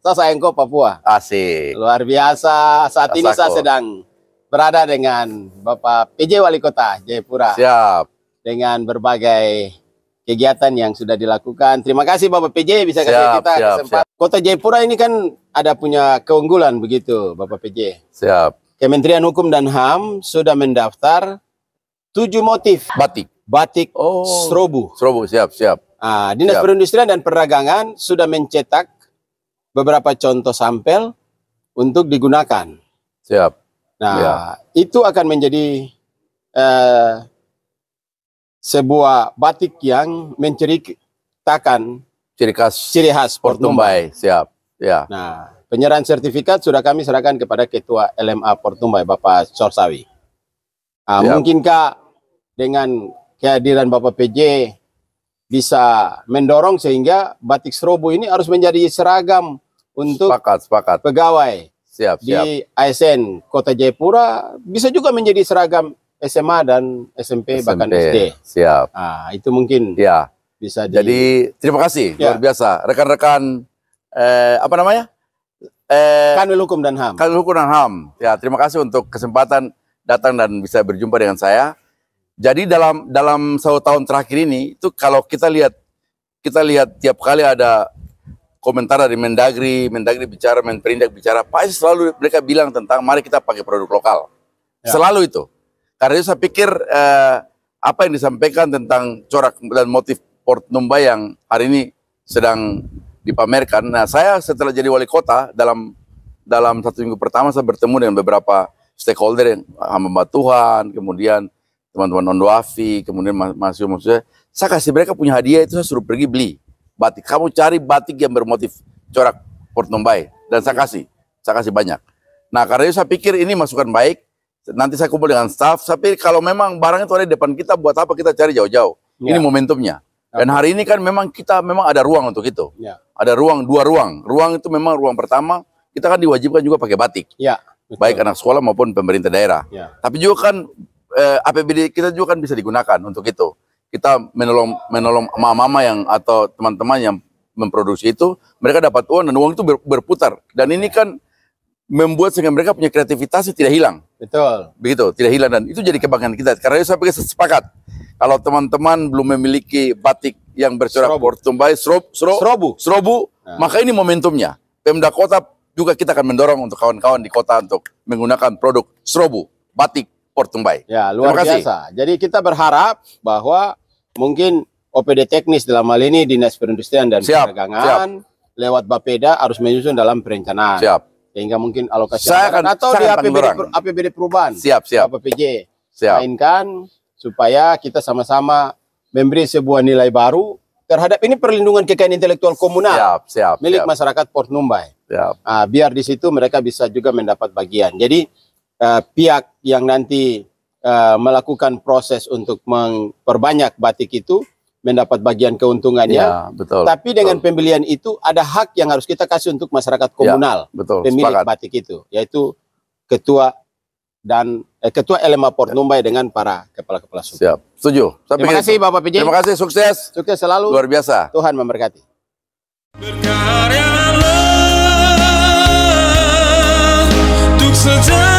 Saya Saengko Papua. Asik. Luar biasa. Saat Asako. ini saya sedang berada dengan Bapak PJ Wali Kota Jayapura. Siap. Dengan berbagai kegiatan yang sudah dilakukan. Terima kasih Bapak PJ bisa kasih siap, kita siap, kesempatan. Siap. Kota Jayapura ini kan ada punya keunggulan begitu Bapak PJ. Siap. Kementerian Hukum dan HAM sudah mendaftar tujuh motif batik. Batik oh. strobu. Strobu, siap, siap. Ah, Dinas siap. Perindustrian dan Perdagangan sudah mencetak beberapa contoh sampel untuk digunakan. Siap. Nah, ya. itu akan menjadi eh, sebuah batik yang menceritakan ciri khas ciri khas Portumbai. Portumbai. Siap. Ya. Nah, penyerahan sertifikat sudah kami serahkan kepada Ketua LMA Portumbai Bapak Sorsawi. Ah, mungkinkah dengan kehadiran Bapak PJ bisa mendorong sehingga batik strobo ini harus menjadi seragam untuk sepakat, sepakat. pegawai siap, siap. di ASN Kota Jayapura bisa juga menjadi seragam SMA dan SMP, SMP bahkan SD. Siap. Nah, itu mungkin ya bisa di... Jadi terima kasih ya. luar biasa rekan-rekan eh, apa namanya? Eh, Kanwil Hukum dan HAM. Kanwil Hukum dan HAM. Ya, terima kasih untuk kesempatan datang dan bisa berjumpa dengan saya. Jadi dalam dalam satu tahun terakhir ini itu kalau kita lihat kita lihat tiap kali ada komentar dari Mendagri, Mendagri bicara, Menperindak bicara, pasti selalu mereka bilang tentang mari kita pakai produk lokal. Ya. Selalu itu. Karena itu saya pikir eh, apa yang disampaikan tentang corak dan motif Port Numba yang hari ini sedang dipamerkan. Nah, saya setelah jadi wali kota dalam dalam satu minggu pertama saya bertemu dengan beberapa stakeholder yang hamba Tuhan, kemudian teman-teman non duafi kemudian masih maksudnya saya kasih mereka punya hadiah itu saya suruh pergi beli batik. Kamu cari batik yang bermotif corak Port dan saya kasih, saya kasih banyak. Nah karena itu saya pikir ini masukan baik. Nanti saya kumpul dengan staff. tapi kalau memang barang itu ada di depan kita, buat apa kita cari jauh-jauh? Ya. Ini momentumnya. Dan hari ini kan memang kita memang ada ruang untuk itu. Ya. Ada ruang dua ruang. Ruang itu memang ruang pertama kita kan diwajibkan juga pakai batik. Ya. Betul. Baik anak sekolah maupun pemerintah daerah. Ya. Tapi juga kan eh, APBD kita juga kan bisa digunakan untuk itu. Kita menolong menolong mama-mama yang atau teman-teman yang memproduksi itu, mereka dapat uang dan uang itu ber, berputar. Dan ini kan membuat sehingga mereka punya kreativitas tidak hilang. Betul. Begitu, tidak hilang dan itu jadi kebanggaan kita. Karena saya pakai sepakat. Kalau teman-teman belum memiliki batik yang bercorak Portum Bay, srob, serobu, Srobu, nah. maka ini momentumnya. Pemda Kota juga kita akan mendorong untuk kawan-kawan di kota untuk menggunakan produk serobu batik Port Tumbai. Ya, luar Terima kasih. biasa. Jadi kita berharap bahwa mungkin OPD teknis dalam hal ini Dinas Perindustrian dan siap, Perdagangan siap. lewat Bapeda harus menyusun dalam perencanaan. Siap. Sehingga mungkin alokasi saya akan, atau saya di akan APBD, APBD perubahan. Siap, siap. APBJ. Siap. Mainkan supaya kita sama-sama memberi sebuah nilai baru terhadap ini perlindungan kekayaan intelektual komunal siap, siap, milik siap. masyarakat Port Numbai. Siap. Nah, biar di situ mereka bisa juga mendapat bagian. Jadi Eh, pihak yang nanti uh, melakukan proses untuk memperbanyak batik itu mendapat bagian keuntungannya. Ya, betul. Tapi dengan betul. pembelian itu ada hak yang harus kita kasih untuk masyarakat komunal, ya, betul, pemilik sepakat. batik itu, yaitu ketua dan eh, ketua LMA Port Numbai dengan para kepala-kepala suku. Siap, setuju. terima kasih itu. Bapak PJ. Terima kasih, sukses. Sukses selalu. Luar biasa. Tuhan memberkati. Berkarya untuk